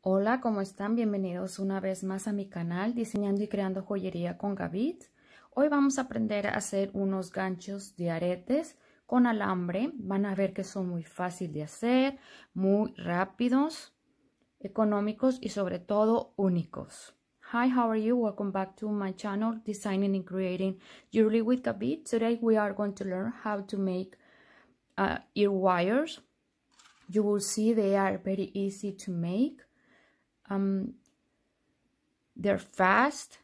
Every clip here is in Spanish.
Hola, ¿cómo están? Bienvenidos una vez más a mi canal Diseñando y Creando Joyería con Gavit. Hoy vamos a aprender a hacer unos ganchos de aretes con alambre. Van a ver que son muy fáciles de hacer, muy rápidos, económicos y sobre todo únicos. Hi, how are you? Welcome back to my channel Designing and Creating Jewelry with Gavit. Today we are going to learn how to make uh, ear wires. You will see they are very easy to make. um, they're fast,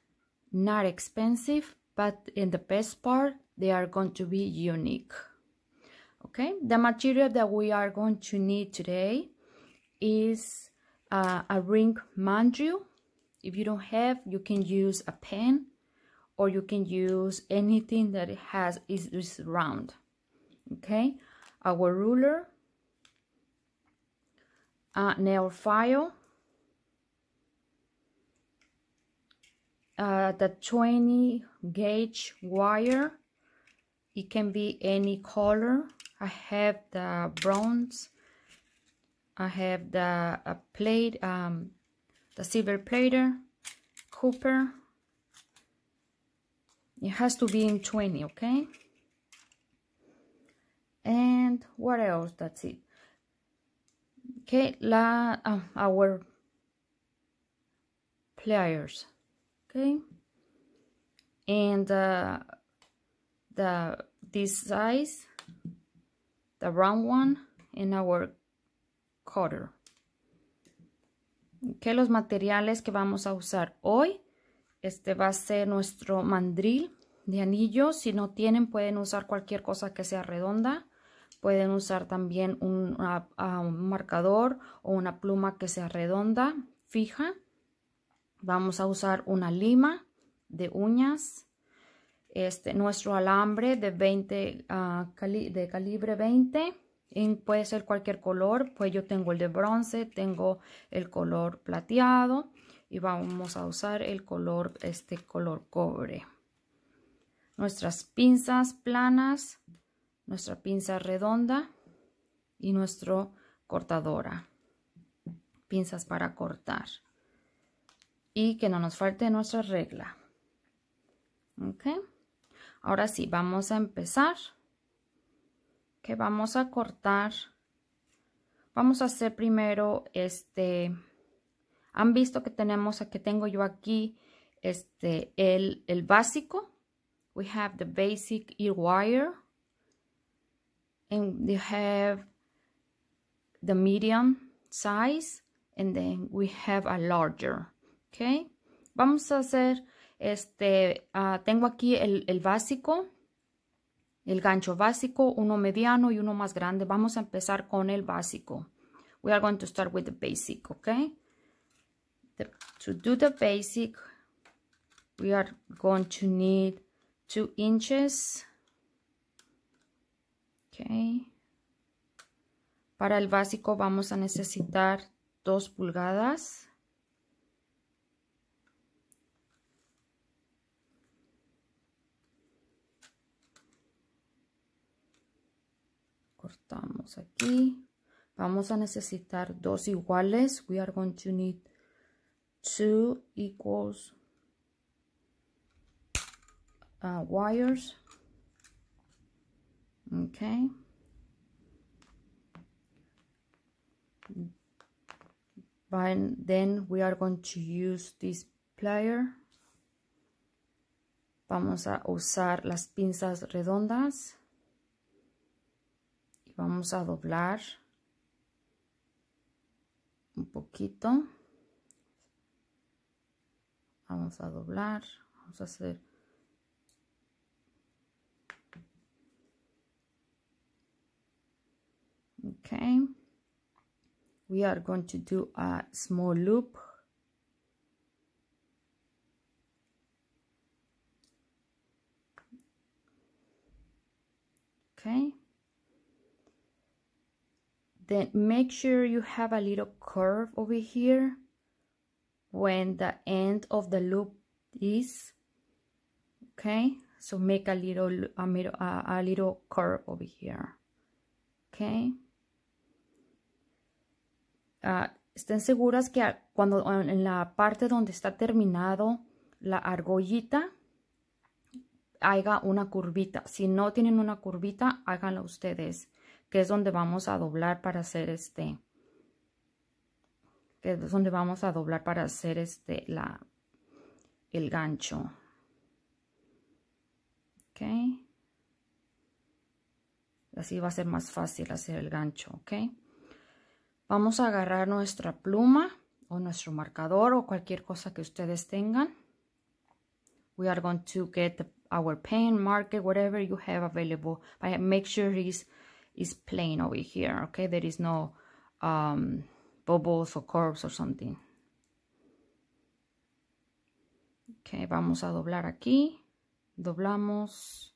not expensive, but in the best part, they are going to be unique. Okay, the material that we are going to need today is uh, a ring mandrel. If you don't have, you can use a pen or you can use anything that it has is, is round. Okay, our ruler, a uh, nail file, Uh, the 20 gauge wire it can be any color I have the bronze I have the uh, plate um, the silver plater copper it has to be in 20 okay and what else that's it okay la uh, our pliers and this size the round one in our cutter que los materiales que vamos a usar hoy este va a ser nuestro mandril de anillo si no tienen pueden usar cualquier cosa que sea redonda pueden usar también un ah, ah, marcador o una pluma que sea redonda fija Vamos a usar una lima de uñas. Este, nuestro alambre de, 20, ah, de calibre 20. puede ser cualquier color. Pues yo tengo el de bronce, tengo el color plateado. Y vamos a usar el color, este color cobre. Nuestras pinzas planas, nuestra pinza redonda y nuestro cortadora. Pinzas para cortar y que no nos falte nuestra regla. ¿Ok? Ahora sí, vamos a empezar. Que vamos a cortar. Vamos a hacer primero este... Han visto que tenemos, que tengo yo aquí este, el, el básico. We have the basic ear wire. And we have the medium size. And then we have a larger. Vamos a hacer, este, ah, tengo aquí el, básico, el gancho básico, uno mediano y uno más grande. Vamos a empezar con el básico. We are going to start with the basic, ok. to do the basic, we are going to need two inches, okay? Para el básico vamos a necesitar dos pulgadas. vamos aquí. Vamos a necesitar dos iguales. We are going to need two equals uh, wires. Okay. then we are going to use this player Vamos a usar las pinzas redondas vamos a doblar un poquito vamos a doblar vamos a hacer okay we are going to do a small loop okay Then make sure you have a little curve over here when the end of the loop is okay so make a little a little, curve over here okay ah, estén seguras que cuando en la parte donde está terminado la argollita haga una curvita si no tienen una curvita háganla ustedes que es donde vamos a doblar para hacer este, que es donde vamos a doblar para hacer este, la, el gancho. Ok. Así va a ser más fácil hacer el gancho, ok. Vamos a agarrar nuestra pluma o nuestro marcador o cualquier cosa que ustedes tengan. We are going to get our pen marker, whatever you have available. make sure is plain over here, okay? There is no um, bubbles or curves or something. Okay, vamos a doblar aquí. Doblamos.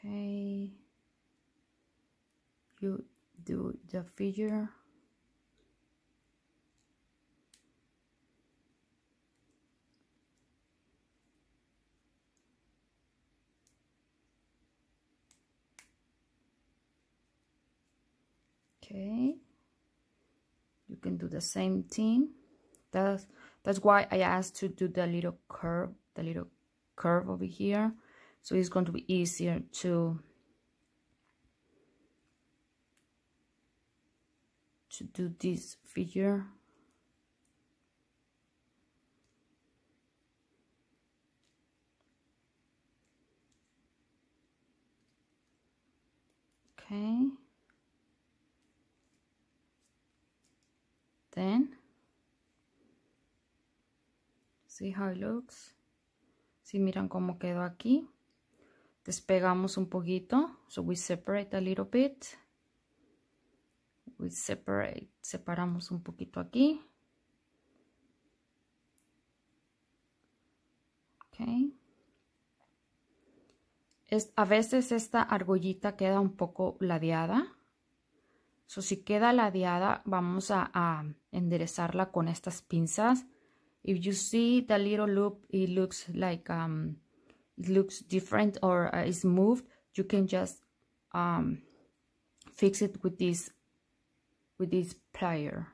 Okay. you do the figure okay you can do the same thing that's that's why I asked to do the little curve the little curve over here so it's going to be easier to to do this figure okay then see how it looks si miran cómo quedó aquí despegamos un poquito so we separate a little bit we pues, separate, separamos un poquito aquí. Okay. Es, a veces esta argollita queda un poco ladeada. So, si queda ladeada, vamos a, a, enderezarla con estas pinzas. If you see the little loop, it looks like um, it looks different or uh, is moved, you can just um, fix it with this with this plier.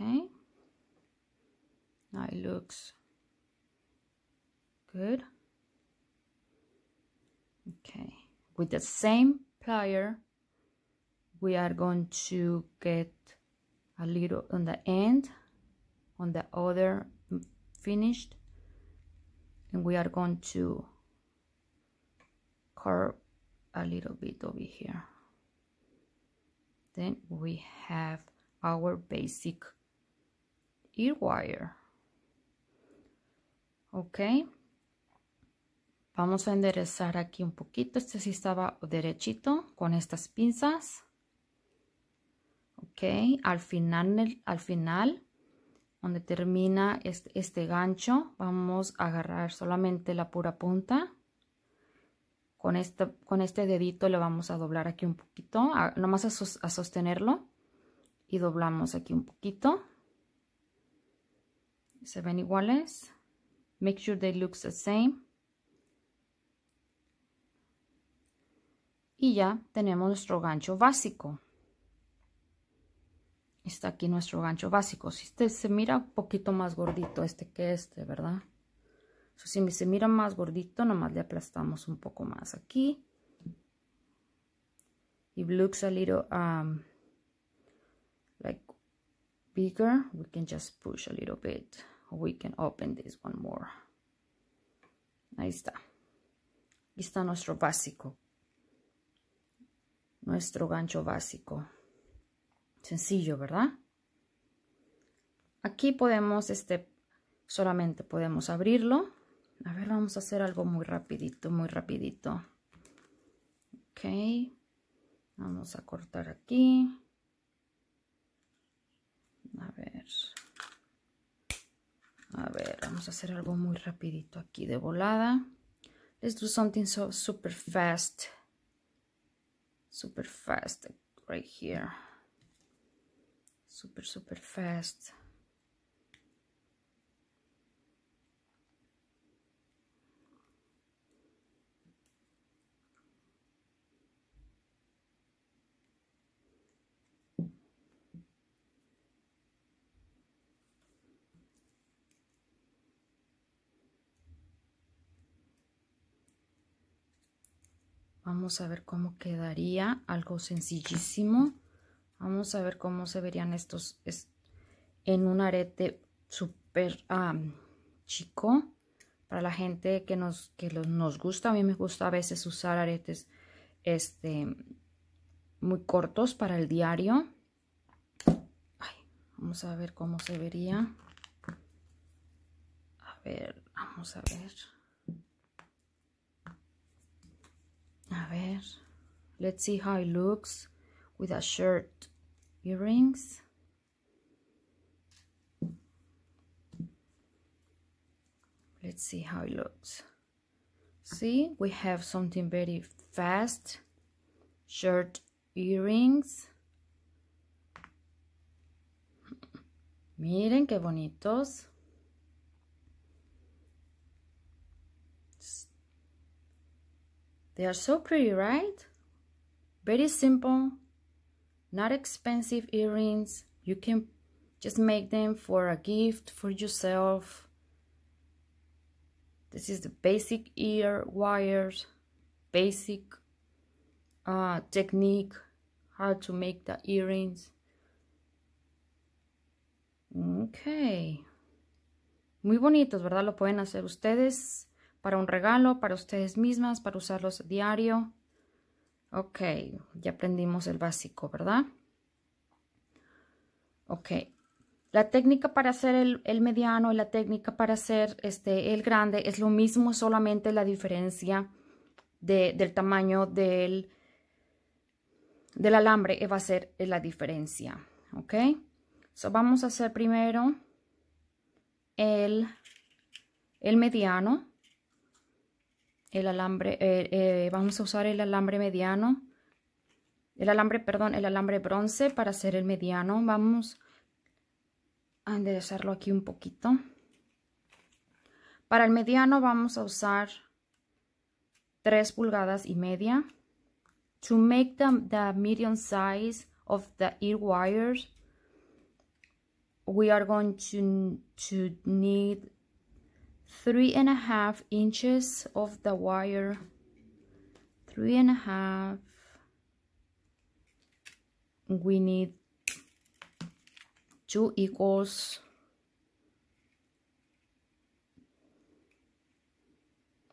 Okay. Now it looks good. Okay. With the same plier, we are going to get a little on the end, on the other finished, and we are going to curve a little bit over here then we have our basic ear wire ok vamos a enderezar aquí un poquito este sí estaba derechito con estas pinzas ok al final al final donde termina este, este gancho vamos a agarrar solamente la pura punta con este, dedito le vamos a doblar aquí un poquito, nomás a, sostenerlo. Y doblamos aquí un poquito. Se ven iguales. Make sure they look the same. Y ya tenemos nuestro gancho básico. Está aquí nuestro gancho básico. Si usted se mira un poquito más gordito este que este, ¿verdad? si se mira más gordito, nomás le aplastamos un poco más aquí. Y looks a little um, like bigger, we can just push a little bit. We can open this one more. Ahí está. Aquí está nuestro básico. Nuestro gancho básico. Sencillo, ¿verdad? Aquí podemos, este, solamente podemos abrirlo a ver, vamos a hacer algo muy rapidito, muy rapidito. Ok. Vamos a cortar aquí. A ver. A ver, vamos a hacer algo muy rapidito aquí de volada. Let's do something so super fast. Super fast right here. Super, super fast. Vamos a ver cómo quedaría, algo sencillísimo. Vamos a ver cómo se verían estos en un arete súper chico. Para la gente que, nos, que nos gusta, a mí me gusta a veces usar aretes este, muy cortos para el diario. vamos a ver cómo se vería. A ver, vamos a ver. A ver. Let's see how it looks with a shirt. Earrings. Let's see how it looks. See, we have something very fast. Shirt, earrings. Miren qué bonitos. They are so pretty, right? Very simple, not expensive earrings. You can just make them for a gift for yourself. This is the basic ear wires, basic uh, technique, how to make the earrings. Ok. Muy bonitos, ¿verdad? Lo pueden hacer ustedes. para un regalo, para ustedes mismas, para usarlos diario. Ok, ya aprendimos el básico, ¿verdad? Ok, la técnica para hacer el, mediano y la técnica para hacer este, el grande es lo mismo, solamente la diferencia del tamaño del, del alambre va a ser la diferencia. ¿Ok? So, vamos a hacer primero el, el mediano el alambre, eh, eh, vamos a usar el alambre mediano, el alambre, perdón, el alambre bronce para hacer el mediano. Vamos a enderezarlo aquí un poquito. Para el mediano vamos a usar tres pulgadas y media. To make the, the medium size of the ear wires, we are going to need three and a half inches of the wire three and a half we need two equals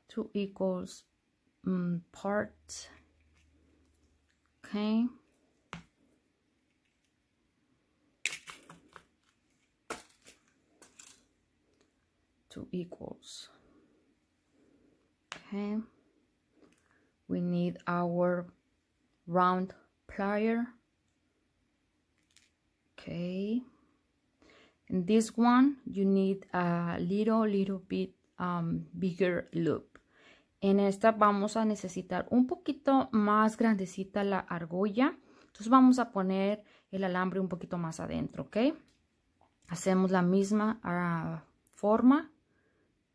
two equals um, part okay equals okay we need our round plier okay in this one you need a little little bit um, bigger loop en esta vamos a necesitar un poquito más grandecita la argolla entonces vamos a poner el alambre un poquito más adentro ok hacemos la misma ah, forma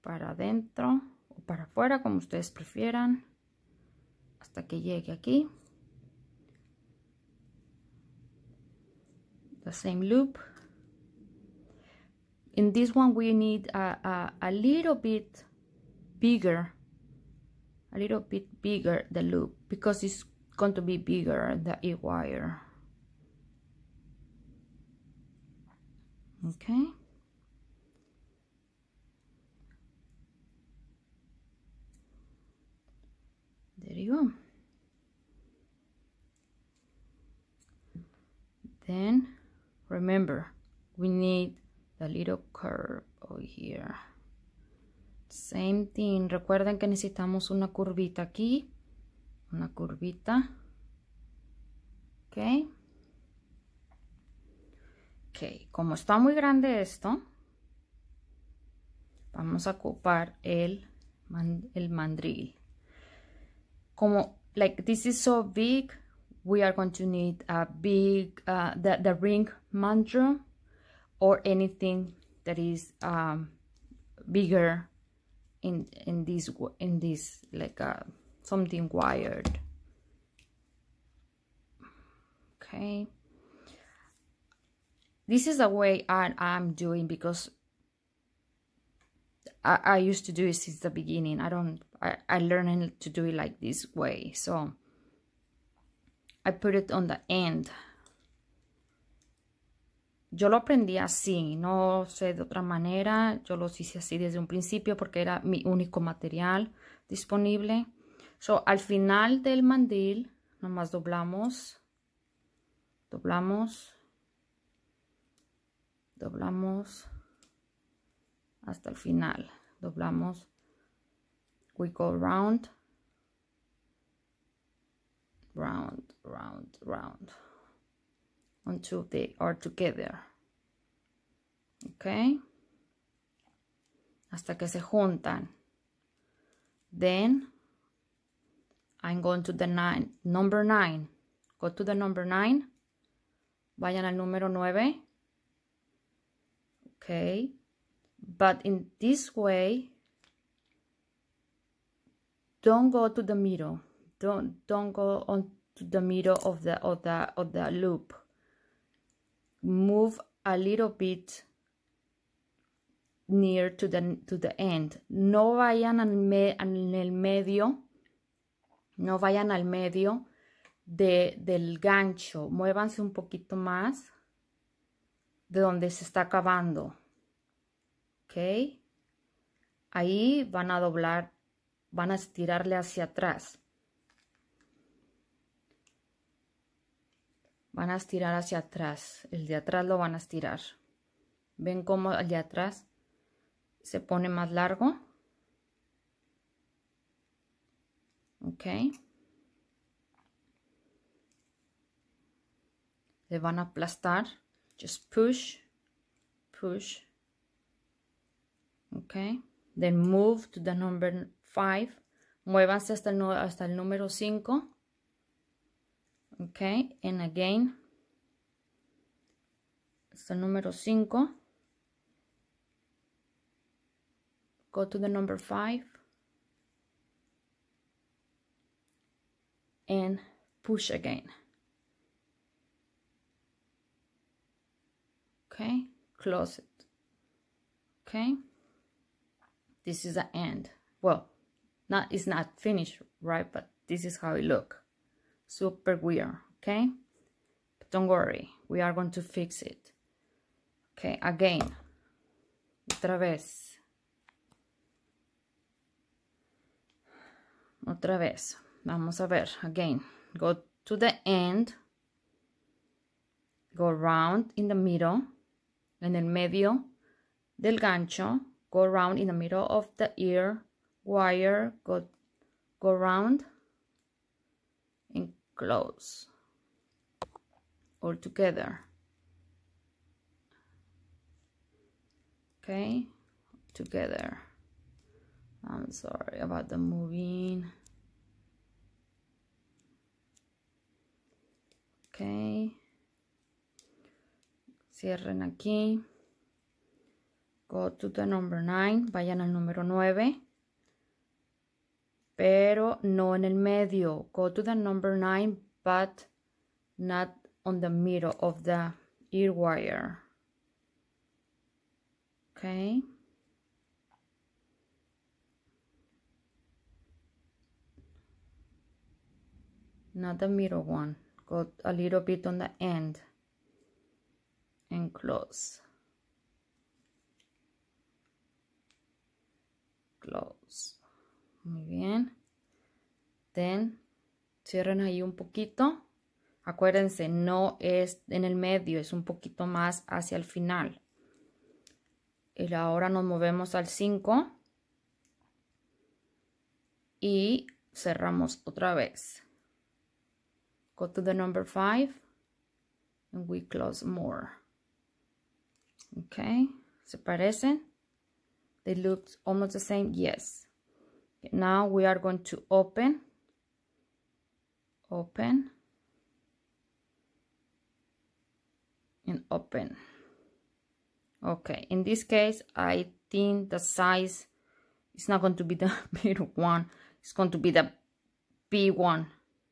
para adentro o para afuera, como ustedes prefieran, hasta que llegue aquí. The same loop. In this one we need a, a, a little bit bigger, a little bit bigger the loop because it's going to be bigger the e-wire. Okay. Then remember, we need the little curve over here. Same thing. Recuerden que necesitamos una curvita aquí. Una curvita. Ok. Ok, como está muy grande esto, vamos a ocupar el, el mandril. como like this is so big we are going to need a big uh, the, the ring mantra or anything that is um, bigger in in this in this like uh, something wired okay this is the way I, I'm doing because I, I used to do it since the beginning I don't I, learned to do it like this way so I put it on the end yo lo aprendí así, no sé de otra manera, yo los hice así desde un principio porque era mi único material disponible. So, al final del mandil, nomás doblamos, doblamos, doblamos hasta el final, doblamos we go round round round round until they are together okay hasta que se juntan then I'm going to the nine number nine go to the number nine vayan al número nueve okay but in this way don't go to the middle don't don't go on to the middle of the of of the loop move a little bit near to the to the end no vayan al en el medio no vayan al medio de, del gancho muévanse un poquito más de donde se está acabando ok ahí van a doblar van a estirarle hacia atrás. Van a estirar hacia atrás. El de atrás lo van a estirar. ¿Ven cómo el de atrás se pone más largo? Ok. Le van a aplastar. Just push, push. Ok. Then move to the number 5, muévanse hasta el, hasta el número 5. Okay, and again, hasta el número 5. Go to the number 5. And push again. Okay, close it. Okay, this is the end. Well, not it's not finished right but this is how it look super weird okay but don't worry we are going to fix it okay again otra vez otra vez vamos a ver again go to the end go round in the middle en el medio del gancho go round in the middle of the ear wire, go, go round, and close all together. Okay, together. I'm sorry about the moving. Okay. Cierren aquí. Go to the number nine. Vayan al número nueve. pero no en el medio. Go to the number nine, but not on the middle of the ear wire. Okay. Not the middle one. Go a little bit on the end and close. Close. Muy bien. Ten. Cierren ahí un poquito. Acuérdense, no es en el medio, es un poquito más hacia el final. Y ahora nos movemos al 5. Y cerramos otra vez. Go to the number 5. And we close more. Okay. ¿Se parecen? They look almost the same. Yes. now we are going to open open and open okay in this case i think the size is not going to be the middle one it's going to be the b one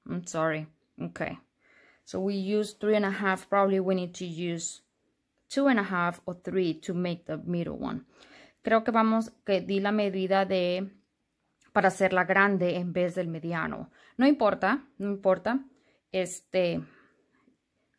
i'm sorry okay so we use three and a half probably we need to use two and a half or three to make the middle one creo que vamos que di la medida de para hacerla grande en vez del mediano. No importa, no importa. Este,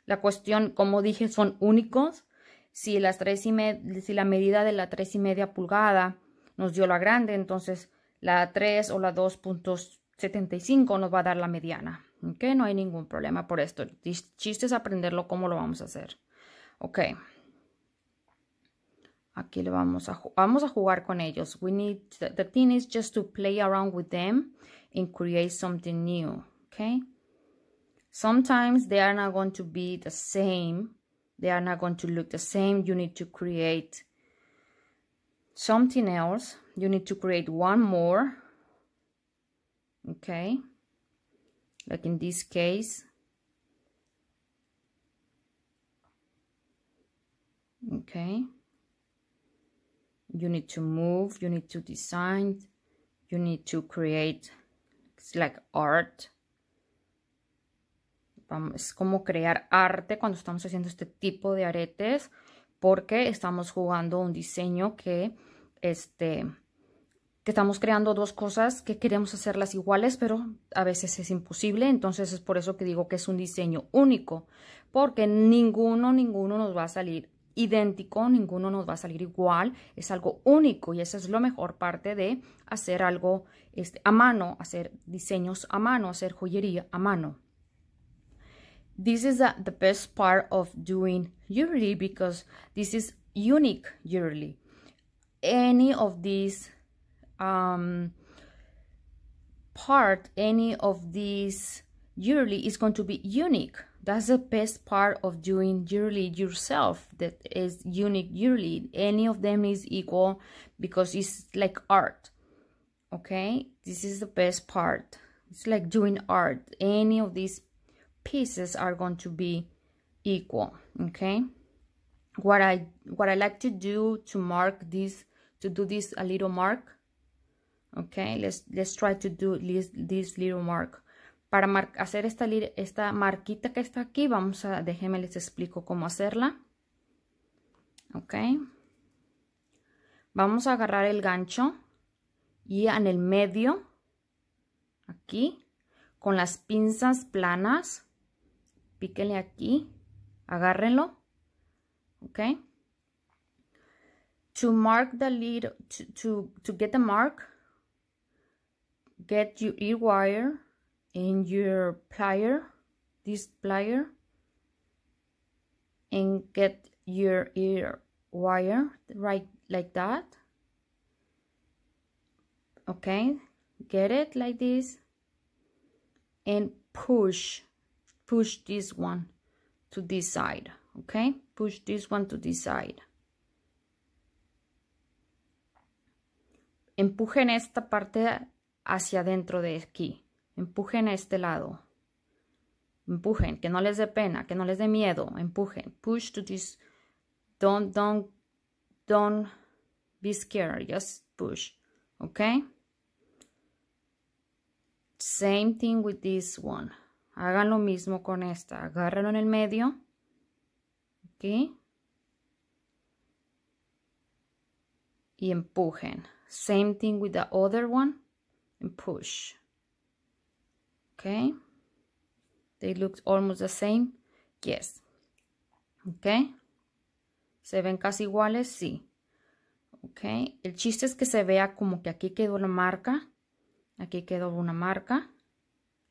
la cuestión, como dije, son únicos. Si, las tres y si la medida de la tres y media pulgada nos dio la grande, entonces la 3 o la 2.75 nos va a dar la mediana. aunque No hay ningún problema por esto. Chiste es aprenderlo cómo lo vamos a hacer. Ok. Aquí lo vamos a, vamos a jugar con ellos. We need, the thing is just to play around with them and create something new, okay? Sometimes they are not going to be the same. They are not going to look the same. You need to create something else. You need to create one more, okay? Like in this case, okay? you need to move you need to design you need to create it's like art es como crear arte cuando estamos haciendo este tipo de aretes porque estamos jugando un diseño que este que estamos creando dos cosas que queremos hacerlas iguales pero a veces es imposible entonces es por eso que digo que es un diseño único porque ninguno ninguno nos va a salir idéntico, ninguno nos va a salir igual, es algo único y esa es lo mejor parte de hacer algo este, a mano, hacer diseños a mano, hacer joyería a mano. This is the, best part of doing jewelry because this is unique jewelry. Any of these um, part, any of this jewelry is going to be unique that's the best part of doing yearly yourself that is unique yearly any of them is equal because it's like art okay this is the best part it's like doing art any of these pieces are going to be equal okay what i what i like to do to mark this to do this a little mark okay let's let's try to do this this little mark Para hacer esta, esta marquita que está aquí, vamos a, déjenme les explico cómo hacerla. Ok. Vamos a agarrar el gancho y en el medio, aquí, con las pinzas planas, píquenle aquí, agárrenlo. Ok. To mark the lead, to, to, to get the mark, get your ear wire In your plier this plier and get your ear wire right like that okay get it like this and push push this one to this side okay push this one to this side empujen esta parte hacia adentro de aquí Empujen a este lado. Empujen, que no les dé pena, que no les dé miedo. Empujen. Push to this. Don't, don't, don't be scared. Just push. Okay? Same thing with this one. Hagan lo mismo con esta. Agárralo en el medio. Ok. Y empujen. Same thing with the other one. push. Okay. They look almost the same. Yes. Okay. ¿Se ven casi iguales? Sí. Ok. El chiste es que se vea como que aquí quedó una marca. Aquí quedó una marca.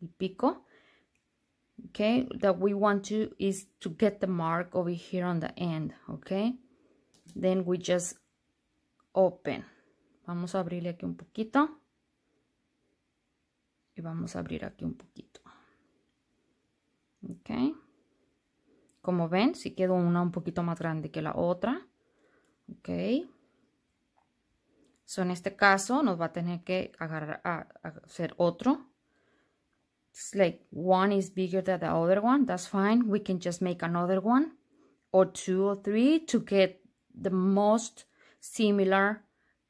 El pico. Okay. That we want to is to get the mark over here on the end. Okay. Then we just open. Vamos a abrirle aquí un poquito y vamos a abrir aquí un poquito ok como ven si quedó una un poquito más grande que la otra ok so, en este caso nos va a tener que agarrar a, hacer otro like one is bigger than the other one that's fine we can just make another one or two or three to get the most similar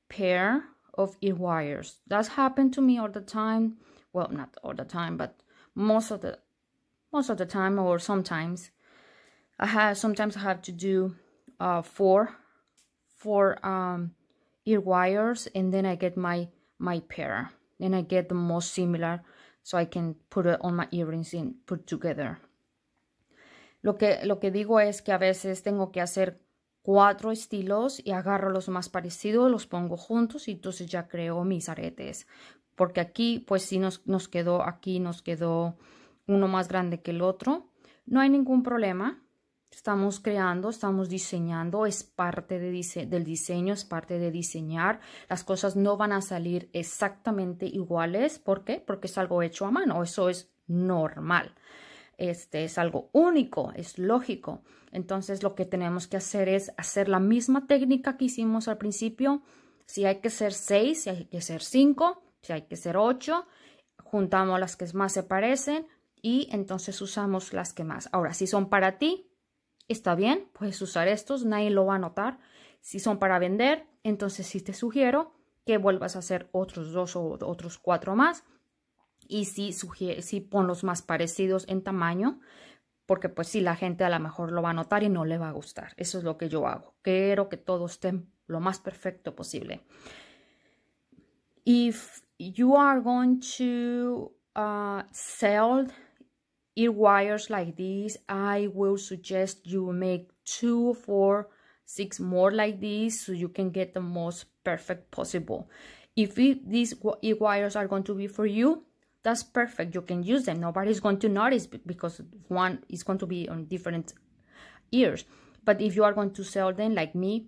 pair of wires that's happened to me all the time well not all the time but most of the most of the time or sometimes I have sometimes I have to do uh, four four um, ear wires and then I get my my pair then I get the most similar so I can put it on my earrings and put together lo que lo que digo es que a veces tengo que hacer cuatro estilos y agarro los más parecidos, los pongo juntos y entonces ya creo mis aretes. porque aquí pues si nos, quedó, aquí nos quedó uno más grande que el otro. No hay ningún problema, estamos creando, estamos diseñando, es parte del diseño, es parte de diseñar. Las cosas no van a salir exactamente iguales. ¿Por qué? Porque es algo hecho a mano, eso es normal. Este es algo único, es lógico. Entonces lo que tenemos que hacer es hacer la misma técnica que hicimos al principio. Si hay que ser seis, si hay que ser cinco, si hay que ser ocho, juntamos las que más se parecen y entonces usamos las que más. Ahora, si son para ti, está bien, puedes usar estos, nadie lo va a notar. Si son para vender, entonces sí te sugiero que vuelvas a hacer otros dos o otros cuatro más. Y si pon los más parecidos en tamaño, porque pues sí, la gente a lo mejor lo va a notar y no le va a gustar. Eso es lo que yo hago. Quiero que todo esté lo más perfecto posible. Y you are going to uh, sell ear wires like this i will suggest you make two four six more like this so you can get the most perfect possible if it, these ear wires are going to be for you that's perfect you can use them nobody's going to notice because one is going to be on different ears but if you are going to sell them like me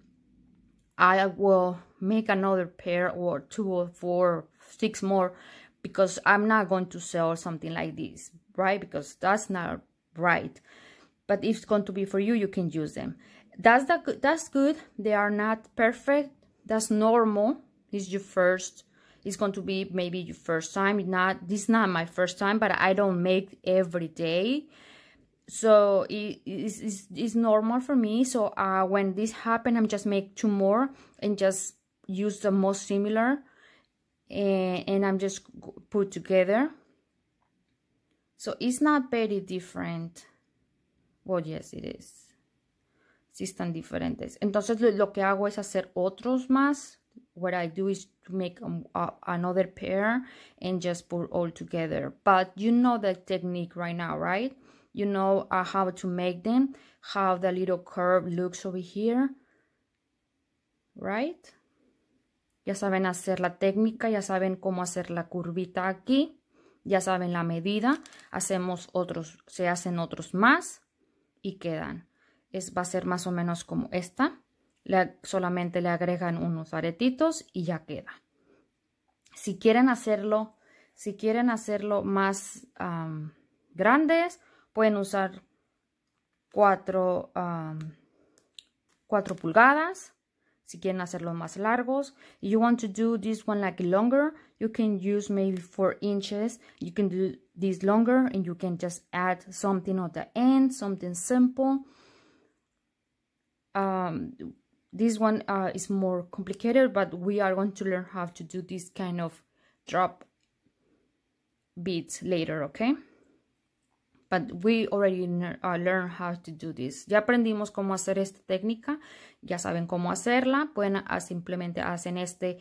i will make another pair or two or four six more because I'm not going to sell something like this, right? Because that's not right. But if it's going to be for you, you can use them. That's, the, that's good. They are not perfect. That's normal. It's your first it's going to be maybe your first time not this is not my first time but i don't make every day so it is it's normal for me so uh, when this happen i'm just make two more and just use the most similar and, eh, and I'm just put together. So it's not very different. Well, yes, it is. Sí están diferentes. Entonces lo que hago es hacer otros más. What I do is to make a, um, a, another pair and just put all together. But you know the technique right now, right? You know uh, how to make them, how the little curve looks over here, right? ya saben hacer la técnica, ya saben cómo hacer la curvita aquí, ya saben la medida, hacemos otros, se hacen otros más y quedan. Es, va a ser más o menos como esta, solamente le agregan unos aretitos y ya queda. Si quieren hacerlo, si quieren hacerlo más grandes, pueden usar 4 pulgadas si quieren hacerlos más largos. If you want to do this one like longer, you can use maybe 4 inches. You can do this longer and you can just add something at the end, something simple. Um, this one uh, is more complicated, but we are going to learn how to do this kind of drop beads later, okay? But we already uh, learned how to do this. Ya aprendimos cómo hacer esta técnica ya saben cómo hacerla, pueden simplemente hacen este,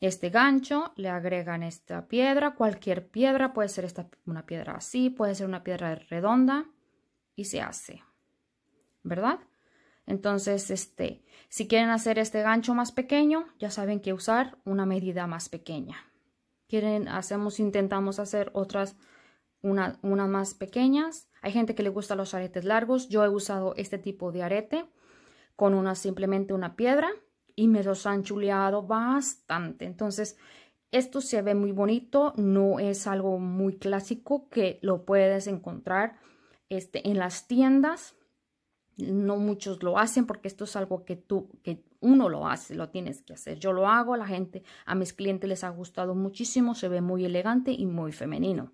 este gancho, le agregan esta piedra, cualquier piedra, puede ser una piedra así, puede ser una piedra redonda y se hace, ¿verdad? Entonces, este, si quieren hacer este gancho más pequeño, ya saben que usar una medida más pequeña. Quieren, hacemos, intentamos hacer otras, unas más pequeñas. Hay gente que le gusta los aretes largos. Yo he usado este tipo de arete con una simplemente una piedra y me los han chuleado bastante. Entonces, esto se ve muy bonito, no es algo muy clásico que lo puedes encontrar este, en las tiendas. No muchos lo hacen porque esto es algo que tú, que uno lo hace, lo tienes que hacer. Yo lo hago, la gente, a mis clientes les ha gustado muchísimo, se ve muy elegante y muy femenino.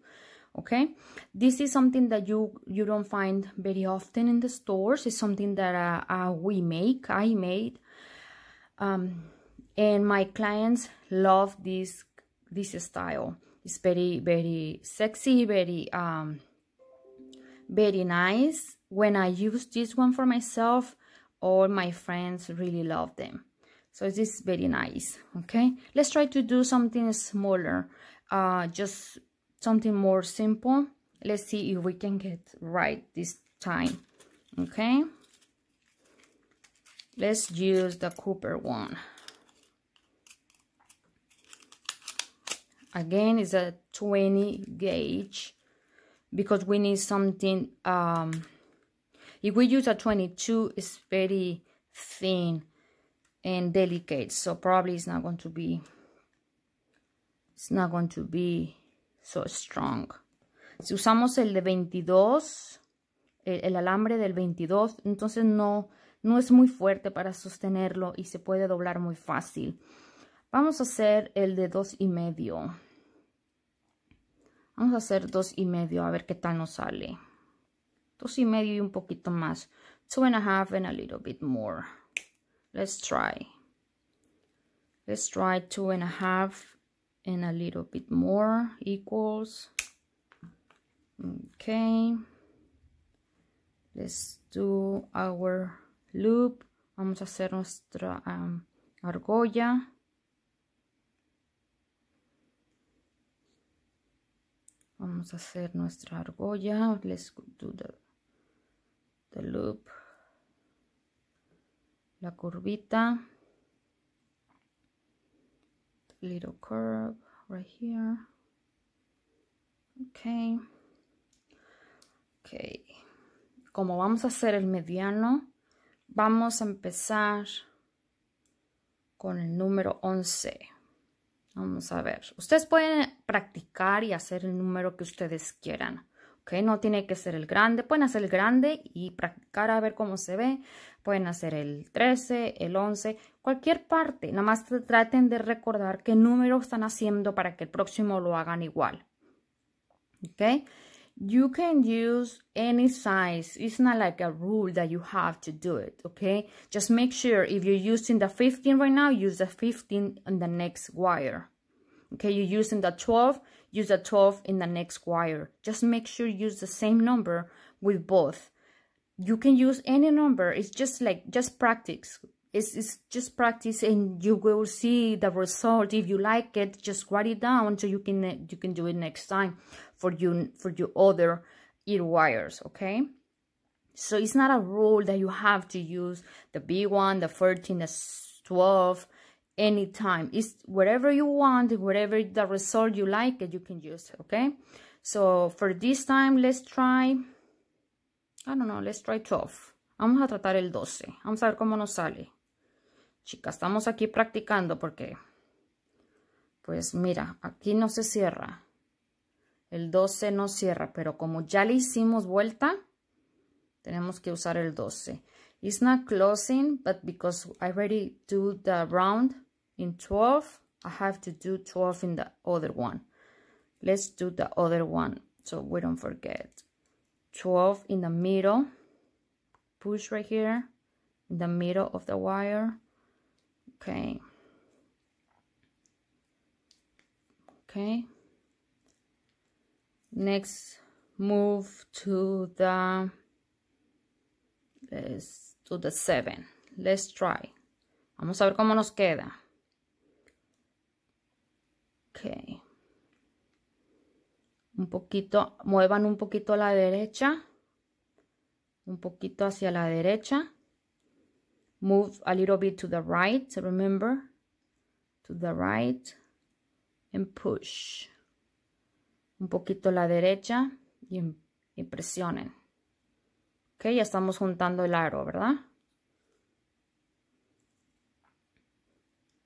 okay this is something that you you don't find very often in the stores it's something that uh, uh, we make i made um, and my clients love this this style it's very very sexy very um, very nice when i use this one for myself all my friends really love them so this is very nice okay let's try to do something smaller uh, just something more simple. Let's see if we can get right this time, okay? Let's use the Cooper one. Again, it's a 20 gauge because we need something, um, if we use a 22, it's very thin and delicate so probably it's not going to be it's not going to be So strong. Si usamos el de 22, el, alambre del 22, entonces no, no es muy fuerte para sostenerlo y se puede doblar muy fácil. Vamos a hacer el de dos y medio. Vamos a hacer dos y medio, a ver qué tal nos sale. Dos y medio y un poquito más. Two and a half and a little bit more. Let's try. Let's try two and a half and a little bit more equals okay let's do our loop vamos a hacer nuestra um, argolla vamos a hacer nuestra argolla let's do the loop la curvita little curve right here Okay. Okay. como vamos a hacer el mediano vamos a empezar con el número 11 vamos a ver ustedes pueden practicar y hacer el número que ustedes quieran ¿ok? No tiene que ser el grande, pueden hacer el grande y practicar a ver cómo se ve, pueden hacer el 13, el 11, cualquier parte, nada más traten de recordar qué número están haciendo para que el próximo lo hagan igual, Okay. You can use any size. It's not like a rule that you have to do it, okay? Just make sure if you're using the 15 right now, use the 15 on the next wire. Okay, you're using the 12, use a 12 in the next wire. Just make sure you use the same number with both. You can use any number. It's just like, just practice. It's, it's just practice and you will see the result. If you like it, just write it down so you can you can do it next time for you for your other ear wires, okay? So it's not a rule that you have to use the B1, the 13, the 12, anytime. It's whatever you want, whatever the result you like, you can use, okay? So for this time, let's try, I don't know, let's try 12. Vamos a tratar el 12. Vamos a ver cómo nos sale. Chicas, estamos aquí practicando porque, pues mira, aquí no se cierra. El 12 no cierra, pero como ya le hicimos vuelta, tenemos que usar el 12. it's not closing but because I already do the round in 12 I have to do 12 in the other one let's do the other one so we don't forget 12 in the middle push right here in the middle of the wire okay okay next move to the let's to the seven, Let's try. Vamos a ver cómo nos queda. Ok. Un poquito, muevan un poquito a la derecha. Un poquito hacia la derecha. Move a little bit to the right, remember. To the right. And push. Un poquito a la derecha y presionen ya estamos juntando el aro, ¿verdad?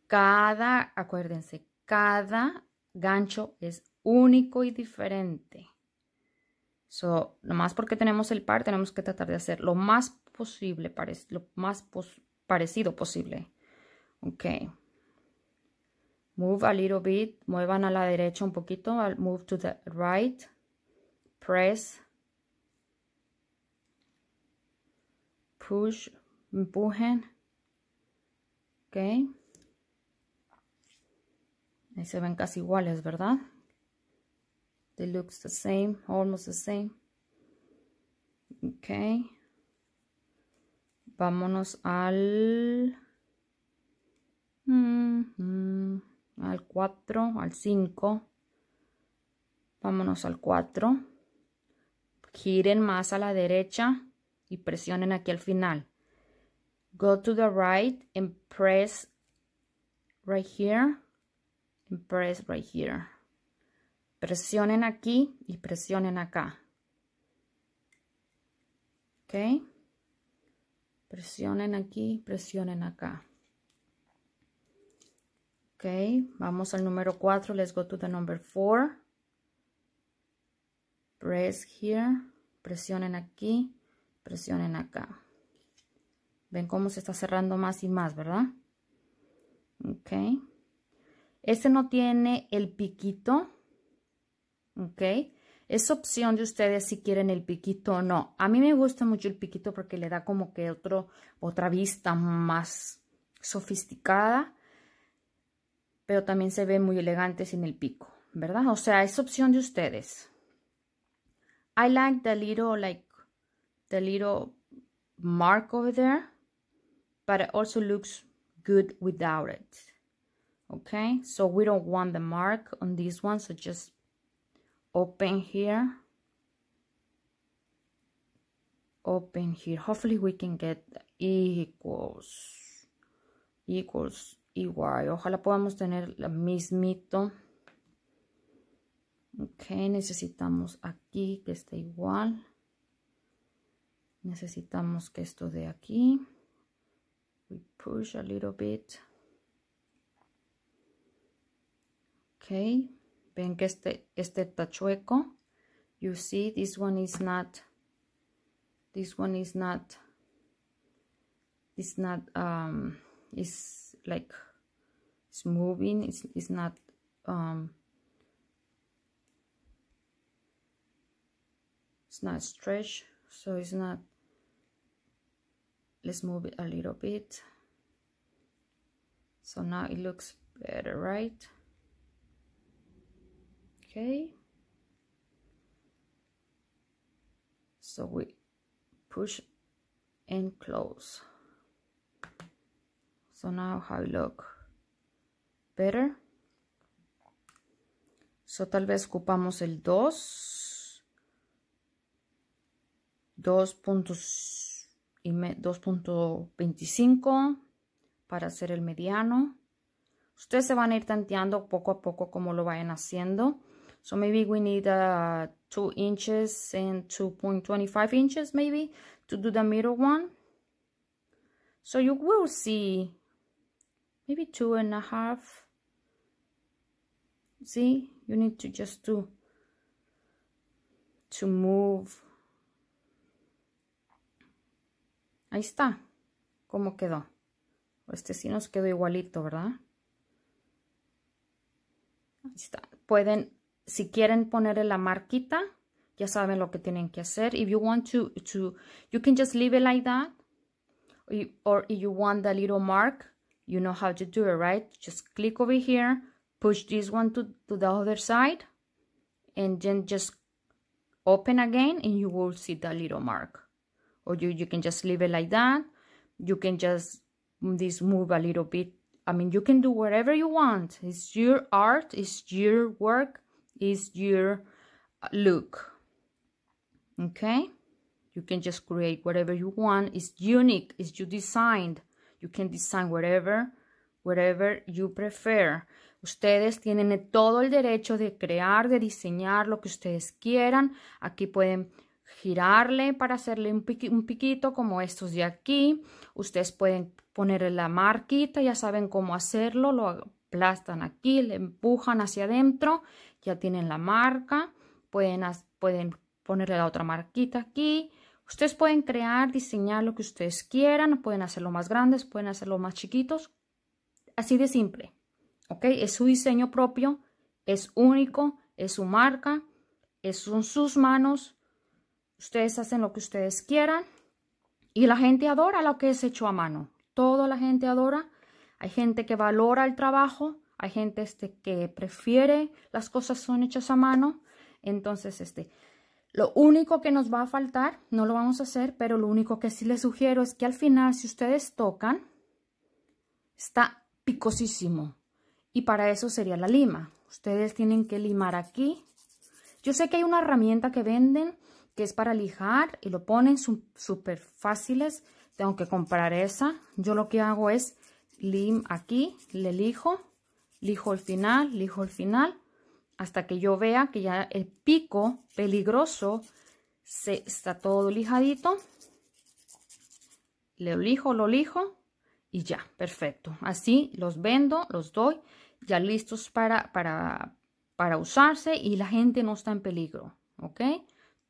Cada, acuérdense, cada gancho es único y diferente. So, nomás porque tenemos el par, tenemos que tratar de hacer lo más posible, lo más parecido posible. Ok. Move a little bit. Muevan a la derecha un poquito. Move to the right. Press. push, empujen. Ok. Ahí se ven casi iguales, ¿verdad? They looks the same, almost the same. Ok. Vámonos al... Mm, mm, al 4, al 5. Vámonos al 4. Giren más a la derecha y presionen aquí al final. Go to the right and press right here and press right here. Presionen aquí y presionen acá. ¿Ok? Presionen aquí, presionen acá. ¿Ok? Vamos al número 4. Let's go to the number 4. Press here. Presionen aquí presionen acá. Ven cómo se está cerrando más y más, ¿verdad? Ok. Este no tiene el piquito. Ok. Es opción de ustedes si quieren el piquito o no. A mí me gusta mucho el piquito porque le da como que otro, otra vista más sofisticada. Pero también se ve muy elegante sin el pico, ¿verdad? O sea, es opción de ustedes. I like the little, like, the little mark over there but it also looks good without it okay so we don't want the mark on this one so just open here open here hopefully we can get equals equals igual ojalá podamos tener la mismito ok necesitamos aquí que esté igual necesitamos que esto de aquí we push a little bit okay ven que este este tachueco. you see this one is not this one is not it's not um it's like it's moving it's, it's not um it's not stretched so it's not let's move it a little bit so now it looks better right okay so we push and close so now how it look better so tal vez ocupamos el 2 2.5 2.25 para hacer el mediano. Ustedes se van a ir tanteando poco a poco como lo vayan haciendo. So maybe we need uh, 2 inches and 2.25 inches maybe to do the middle one. So you will see maybe two and a half. See, you need to just do to move Ahí está. ¿Cómo quedó? Este sí nos quedó igualito, ¿verdad? Ahí está. Pueden, si quieren ponerle la marquita, ya saben lo que tienen que hacer. If you want to, to you can just leave it like that. Or if you want the little mark, you know how to do it, right? Just click over here, push this one to, to the other side, and then just open again and you will see the little mark. or you, you can just leave it like that. You can just this move a little bit. I mean, you can do whatever you want. It's your art, it's your work, it's your uh, look. Okay? You can just create whatever you want. It's unique, it's you designed. You can design whatever, whatever you prefer. Ustedes tienen todo el derecho de crear, de diseñar lo que ustedes quieran. Aquí pueden girarle para hacerle un, piquito como estos de aquí. Ustedes pueden ponerle la marquita, ya saben cómo hacerlo, lo aplastan aquí, le empujan hacia adentro, ya tienen la marca, pueden, pueden ponerle la otra marquita aquí. Ustedes pueden crear, diseñar lo que ustedes quieran, pueden hacerlo más grandes, pueden hacerlo más chiquitos, así de simple. ¿Ok? Es su diseño propio, es único, es su marca, es, son sus manos, Ustedes hacen lo que ustedes quieran. Y la gente adora lo que es hecho a mano. Toda la gente adora. Hay gente que valora el trabajo. Hay gente este, que prefiere las cosas son hechas a mano. Entonces, este, lo único que nos va a faltar, no lo vamos a hacer, pero lo único que sí les sugiero es que al final, si ustedes tocan, está picosísimo. Y para eso sería la lima. Ustedes tienen que limar aquí. Yo sé que hay una herramienta que venden que es para lijar y lo ponen súper fáciles. Tengo que comprar esa. Yo lo que hago es lim aquí, le lijo, lijo el final, lijo el final, hasta que yo vea que ya el pico peligroso se, está todo lijadito. Le lijo, lo lijo y ya, perfecto. Así los vendo, los doy ya listos para, para, para usarse y la gente no está en peligro, ¿ok?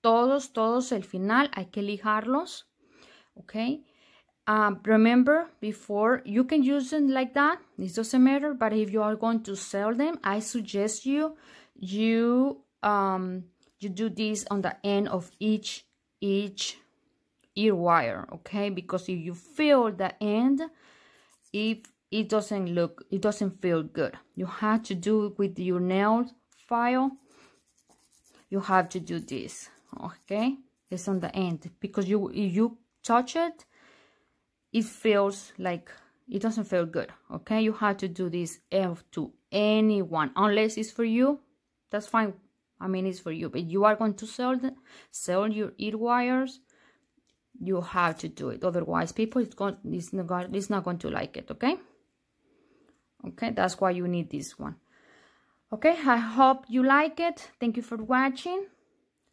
todos, todos el final, hay que lijarlos, okay? Um, remember before, you can use them like that, it doesn't matter, but if you are going to sell them, I suggest you, you, um, you do this on the end of each, each ear wire, okay? Because if you feel the end, if it doesn't look, it doesn't feel good. You have to do it with your nail file. You have to do this okay it's on the end because you you touch it it feels like it doesn't feel good okay you have to do this to anyone unless it's for you that's fine i mean it's for you but you are going to sell the, sell your ear wires you have to do it otherwise people it's going it's not going, it's not going to like it okay okay that's why you need this one okay i hope you like it thank you for watching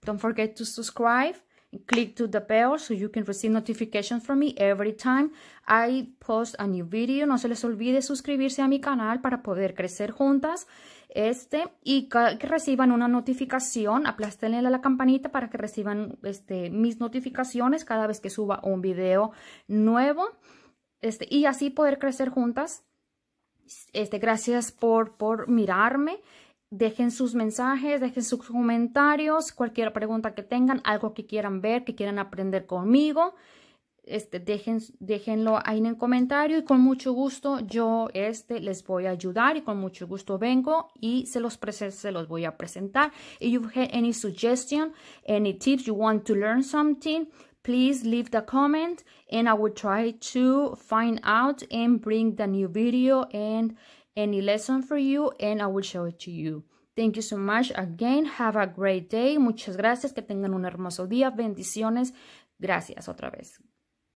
Don't forget to subscribe click to the bell so you can receive notifications from me every time I post a new video. No se les olvide suscribirse a mi canal para poder crecer juntas este y que, reciban una notificación, aplástenle la campanita para que reciban este, mis notificaciones cada vez que suba un video nuevo este, y así poder crecer juntas. Este, gracias por, por mirarme. Dejen sus mensajes, dejen sus comentarios, cualquier pregunta que tengan, algo que quieran ver, que quieran aprender conmigo. Este, dejen, déjenlo ahí en el comentario y con mucho gusto yo este, les voy a ayudar y con mucho gusto vengo y se los, se los voy a presentar. If you have any suggestion, any tips, you want to learn something, please leave the comment and I will try to find out and bring the new video and any lesson for you and I will show it to you. Thank you so much again. Have a great day. Muchas gracias. Que tengan un hermoso día. Bendiciones. Gracias otra vez.